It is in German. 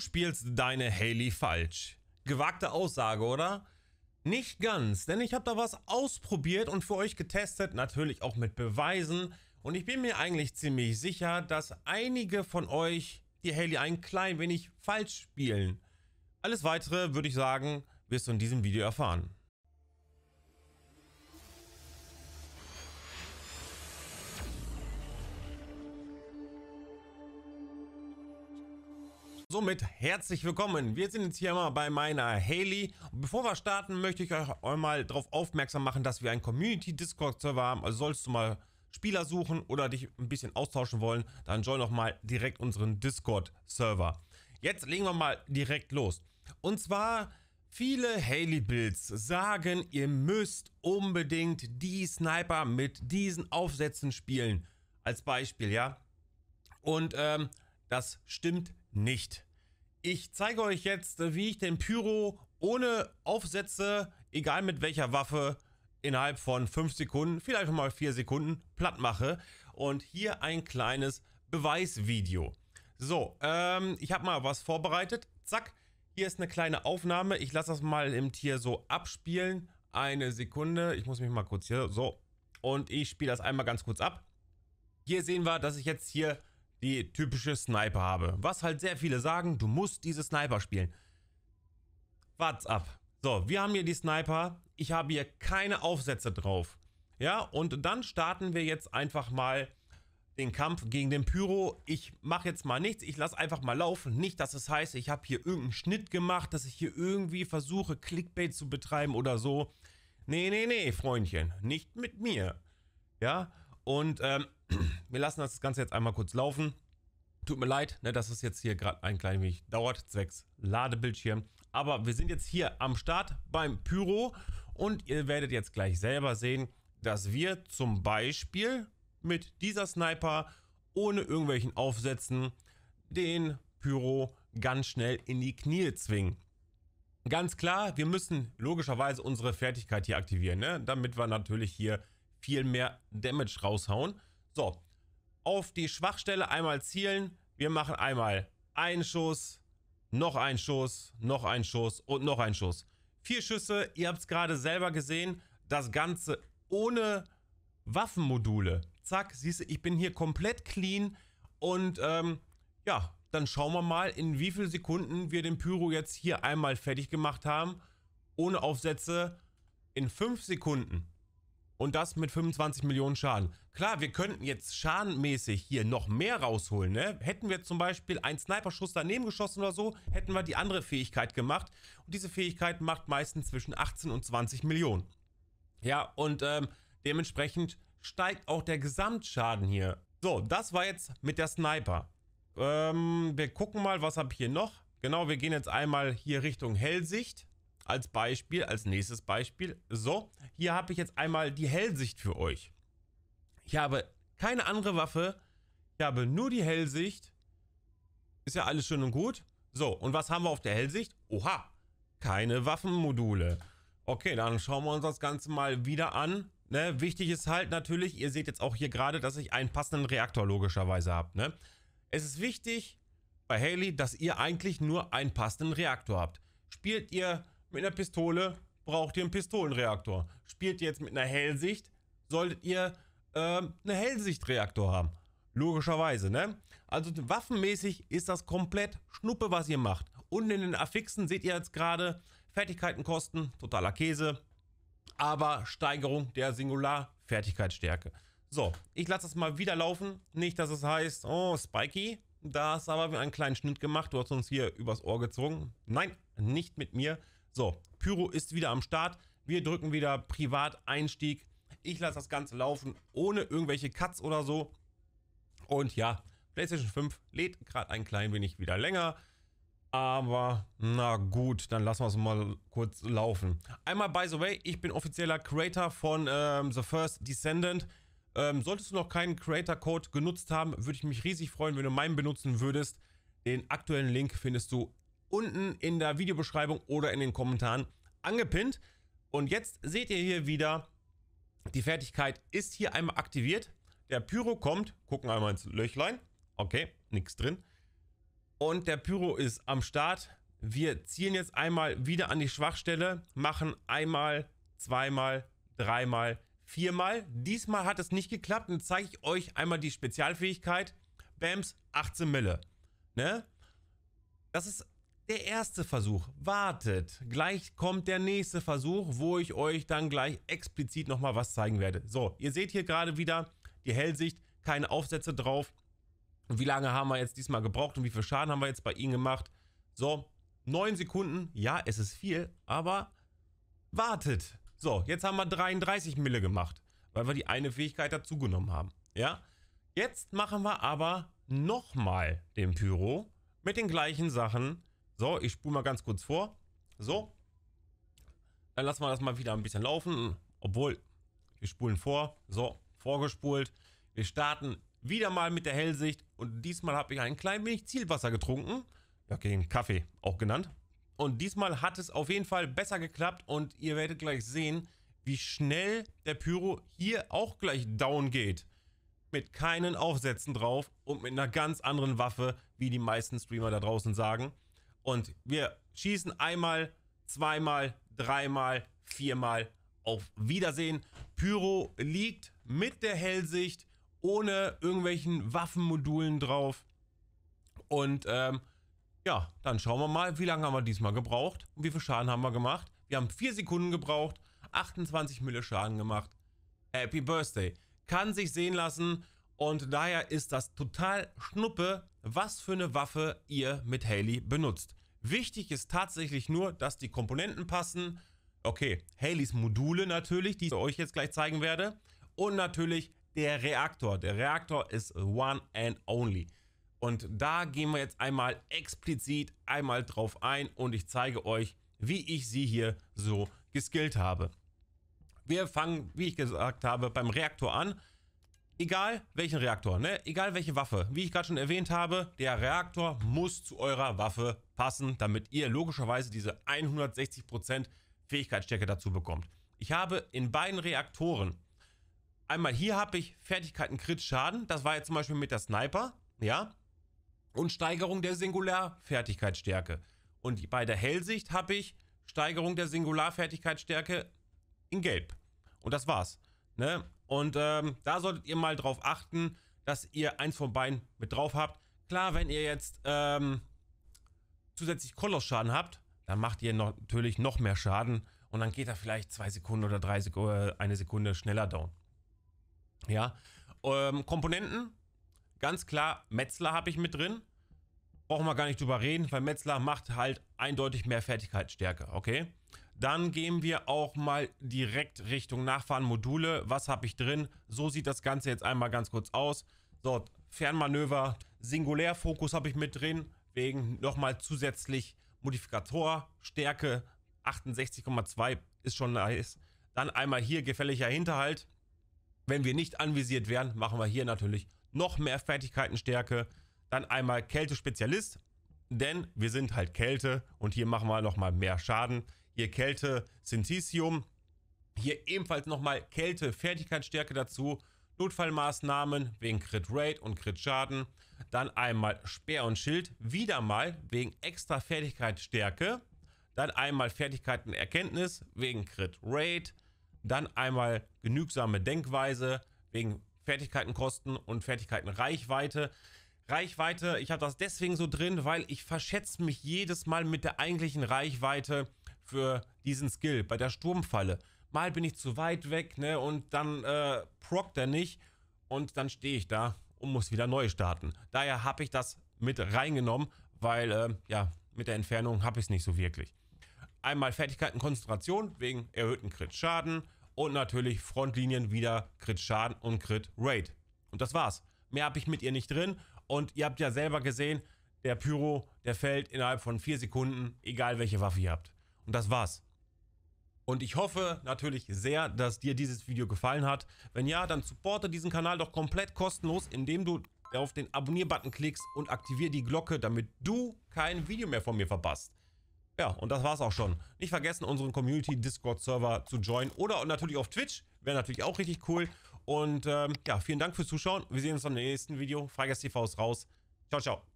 Du spielst deine Haley falsch. Gewagte Aussage, oder? Nicht ganz, denn ich habe da was ausprobiert und für euch getestet, natürlich auch mit Beweisen. Und ich bin mir eigentlich ziemlich sicher, dass einige von euch die Haley ein klein wenig falsch spielen. Alles weitere, würde ich sagen, wirst du in diesem Video erfahren. Somit herzlich willkommen. Wir sind jetzt hier mal bei meiner Haley. Und bevor wir starten, möchte ich euch einmal darauf aufmerksam machen, dass wir einen Community Discord Server haben. Also sollst du mal Spieler suchen oder dich ein bisschen austauschen wollen, dann join doch mal direkt unseren Discord Server. Jetzt legen wir mal direkt los. Und zwar Viele Haley-Builds sagen, ihr müsst unbedingt die Sniper mit diesen Aufsätzen spielen. Als Beispiel, ja. Und ähm, das stimmt nicht. Ich zeige euch jetzt, wie ich den Pyro ohne Aufsätze, egal mit welcher Waffe, innerhalb von 5 Sekunden, vielleicht mal 4 Sekunden, platt mache. Und hier ein kleines Beweisvideo. So, ähm, ich habe mal was vorbereitet. Zack, hier ist eine kleine Aufnahme. Ich lasse das mal im Tier so abspielen. Eine Sekunde, ich muss mich mal kurz hier so. Und ich spiele das einmal ganz kurz ab. Hier sehen wir, dass ich jetzt hier die typische Sniper habe. Was halt sehr viele sagen, du musst diese Sniper spielen. What's up? So, wir haben hier die Sniper. Ich habe hier keine Aufsätze drauf. Ja, und dann starten wir jetzt einfach mal den Kampf gegen den Pyro. Ich mache jetzt mal nichts. Ich lasse einfach mal laufen. Nicht, dass es heißt, ich habe hier irgendeinen Schnitt gemacht, dass ich hier irgendwie versuche, Clickbait zu betreiben oder so. Nee, nee, nee, Freundchen. Nicht mit mir. Ja, und ähm, wir lassen das Ganze jetzt einmal kurz laufen. Tut mir leid, ne, dass es jetzt hier gerade ein klein wenig dauert, zwecks Ladebildschirm. Aber wir sind jetzt hier am Start beim Pyro und ihr werdet jetzt gleich selber sehen, dass wir zum Beispiel mit dieser Sniper ohne irgendwelchen Aufsätzen den Pyro ganz schnell in die Knie zwingen. Ganz klar, wir müssen logischerweise unsere Fertigkeit hier aktivieren, ne? damit wir natürlich hier viel mehr Damage raushauen. So, auf die Schwachstelle einmal zielen. Wir machen einmal einen Schuss, noch einen Schuss, noch einen Schuss und noch einen Schuss. Vier Schüsse, ihr habt es gerade selber gesehen. Das Ganze ohne Waffenmodule. Zack, siehst du, ich bin hier komplett clean. Und ähm, ja, dann schauen wir mal, in wie vielen Sekunden wir den Pyro jetzt hier einmal fertig gemacht haben. Ohne Aufsätze in fünf Sekunden. Und das mit 25 Millionen Schaden. Klar, wir könnten jetzt schadenmäßig hier noch mehr rausholen. Ne? Hätten wir zum Beispiel einen Sniper-Schuss daneben geschossen oder so, hätten wir die andere Fähigkeit gemacht. Und diese Fähigkeit macht meistens zwischen 18 und 20 Millionen. Ja, und ähm, dementsprechend steigt auch der Gesamtschaden hier. So, das war jetzt mit der Sniper. Ähm, wir gucken mal, was habe ich hier noch. Genau, wir gehen jetzt einmal hier Richtung Hellsicht als Beispiel, als nächstes Beispiel. So, hier habe ich jetzt einmal die Hellsicht für euch. Ich habe keine andere Waffe. Ich habe nur die Hellsicht. Ist ja alles schön und gut. So, und was haben wir auf der Hellsicht? Oha, keine Waffenmodule. Okay, dann schauen wir uns das Ganze mal wieder an. Ne? Wichtig ist halt natürlich, ihr seht jetzt auch hier gerade, dass ich einen passenden Reaktor logischerweise habe. Ne? Es ist wichtig bei Haley, dass ihr eigentlich nur einen passenden Reaktor habt. Spielt ihr mit einer Pistole braucht ihr einen Pistolenreaktor. Spielt ihr jetzt mit einer Hellsicht, solltet ihr ähm, einen Hellsichtreaktor haben. Logischerweise, ne? Also waffenmäßig ist das komplett Schnuppe, was ihr macht. Unten in den Affixen seht ihr jetzt gerade Fertigkeiten kosten, totaler Käse, aber Steigerung der Singular-Fertigkeitsstärke. So, ich lasse das mal wieder laufen. Nicht, dass es heißt, oh, Spiky, da hast du aber einen kleinen Schnitt gemacht. Du hast uns hier übers Ohr gezogen. Nein, nicht mit mir. So, Pyro ist wieder am Start. Wir drücken wieder Privateinstieg. Ich lasse das Ganze laufen, ohne irgendwelche Cuts oder so. Und ja, PlayStation 5 lädt gerade ein klein wenig wieder länger. Aber na gut, dann lassen wir es mal kurz laufen. Einmal, by the way, ich bin offizieller Creator von ähm, The First Descendant. Ähm, solltest du noch keinen Creator-Code genutzt haben, würde ich mich riesig freuen, wenn du meinen benutzen würdest. Den aktuellen Link findest du unten in der Videobeschreibung oder in den Kommentaren angepinnt. Und jetzt seht ihr hier wieder, die Fertigkeit ist hier einmal aktiviert. Der Pyro kommt, gucken einmal ins Löchlein. Okay, nichts drin. Und der Pyro ist am Start. Wir zielen jetzt einmal wieder an die Schwachstelle, machen einmal, zweimal, dreimal, viermal. Diesmal hat es nicht geklappt. Dann zeige ich euch einmal die Spezialfähigkeit. Bams, 18 Mille. Ne? Das ist der erste Versuch. Wartet, gleich kommt der nächste Versuch, wo ich euch dann gleich explizit nochmal was zeigen werde. So, ihr seht hier gerade wieder die Hellsicht, keine Aufsätze drauf. Und wie lange haben wir jetzt diesmal gebraucht und wie viel Schaden haben wir jetzt bei ihnen gemacht? So, 9 Sekunden. Ja, es ist viel, aber wartet. So, jetzt haben wir 33 Mille gemacht, weil wir die eine Fähigkeit dazu genommen haben. Ja, jetzt machen wir aber nochmal den Pyro mit den gleichen Sachen so, ich spule mal ganz kurz vor. So. Dann lassen wir das mal wieder ein bisschen laufen. Obwohl, wir spulen vor. So, vorgespult. Wir starten wieder mal mit der Hellsicht. Und diesmal habe ich ein klein wenig Zielwasser getrunken. Ja, okay, Kaffee auch genannt. Und diesmal hat es auf jeden Fall besser geklappt. Und ihr werdet gleich sehen, wie schnell der Pyro hier auch gleich down geht. Mit keinen Aufsätzen drauf und mit einer ganz anderen Waffe, wie die meisten Streamer da draußen sagen. Und wir schießen einmal, zweimal, dreimal, viermal auf Wiedersehen. Pyro liegt mit der Hellsicht, ohne irgendwelchen Waffenmodulen drauf. Und ähm, ja, dann schauen wir mal, wie lange haben wir diesmal gebraucht und wie viel Schaden haben wir gemacht. Wir haben vier Sekunden gebraucht, 28 Mille Schaden gemacht. Happy Birthday. Kann sich sehen lassen und daher ist das total Schnuppe, was für eine Waffe ihr mit Haley benutzt. Wichtig ist tatsächlich nur, dass die Komponenten passen. Okay, Haleys Module natürlich, die ich euch jetzt gleich zeigen werde. Und natürlich der Reaktor. Der Reaktor ist one and only. Und da gehen wir jetzt einmal explizit einmal drauf ein und ich zeige euch, wie ich sie hier so geskillt habe. Wir fangen, wie ich gesagt habe, beim Reaktor an egal welchen Reaktor, ne? egal welche Waffe, wie ich gerade schon erwähnt habe, der Reaktor muss zu eurer Waffe passen, damit ihr logischerweise diese 160% Fähigkeitsstärke dazu bekommt. Ich habe in beiden Reaktoren, einmal hier habe ich Fertigkeiten Crit Schaden, das war jetzt zum Beispiel mit der Sniper, ja, und Steigerung der Singularfertigkeitsstärke. Und bei der Hellsicht habe ich Steigerung der Singularfertigkeitsstärke in Gelb. Und das war's. Ne? Und ähm, da solltet ihr mal drauf achten, dass ihr eins von beiden mit drauf habt. Klar, wenn ihr jetzt ähm, zusätzlich Kolosschaden habt, dann macht ihr noch, natürlich noch mehr Schaden. Und dann geht er vielleicht zwei Sekunden oder drei Sekunden, äh, eine Sekunde schneller down. Ja, ähm, Komponenten, ganz klar, Metzler habe ich mit drin. Brauchen wir gar nicht drüber reden, weil Metzler macht halt eindeutig mehr Fertigkeitsstärke, okay? Dann gehen wir auch mal direkt Richtung Nachfahrenmodule. Was habe ich drin? So sieht das Ganze jetzt einmal ganz kurz aus. So, Fernmanöver, Singulärfokus habe ich mit drin, wegen nochmal zusätzlich Modifikator, Stärke 68,2 ist schon nice. Dann einmal hier gefälliger Hinterhalt. Wenn wir nicht anvisiert werden, machen wir hier natürlich noch mehr Fertigkeitenstärke. Dann einmal Kältespezialist, denn wir sind halt Kälte und hier machen wir nochmal mehr Schaden. Hier Kälte Synthesium. Hier ebenfalls nochmal Kälte Fertigkeitsstärke dazu. Notfallmaßnahmen wegen Crit Rate und Crit Schaden. Dann einmal Speer und Schild. Wieder mal wegen extra Fertigkeitsstärke. Dann einmal Fertigkeiten Erkenntnis wegen Crit Rate. Dann einmal genügsame Denkweise wegen Fertigkeitenkosten und Fertigkeiten Reichweite. Reichweite, ich habe das deswegen so drin, weil ich verschätze mich jedes Mal mit der eigentlichen Reichweite für diesen Skill. Bei der Sturmfalle. Mal bin ich zu weit weg, ne? Und dann äh, prockt er nicht. Und dann stehe ich da und muss wieder neu starten. Daher habe ich das mit reingenommen, weil, äh, ja, mit der Entfernung habe ich es nicht so wirklich. Einmal Fertigkeiten Konzentration wegen erhöhten Crit-Schaden und natürlich Frontlinien wieder Crit-Schaden und Crit-Rate. Und das war's. Mehr habe ich mit ihr nicht drin und ihr habt ja selber gesehen, der Pyro, der fällt innerhalb von vier Sekunden, egal welche Waffe ihr habt. Und das war's. Und ich hoffe natürlich sehr, dass dir dieses Video gefallen hat. Wenn ja, dann supporte diesen Kanal doch komplett kostenlos, indem du auf den Abonnier-Button klickst und aktiviere die Glocke, damit du kein Video mehr von mir verpasst. Ja, und das war's auch schon. Nicht vergessen, unseren Community-Discord-Server zu joinen oder natürlich auf Twitch. Wäre natürlich auch richtig cool. Und ähm, ja, vielen Dank fürs Zuschauen. Wir sehen uns dann im nächsten Video. Freigeist TV ist raus. Ciao, ciao.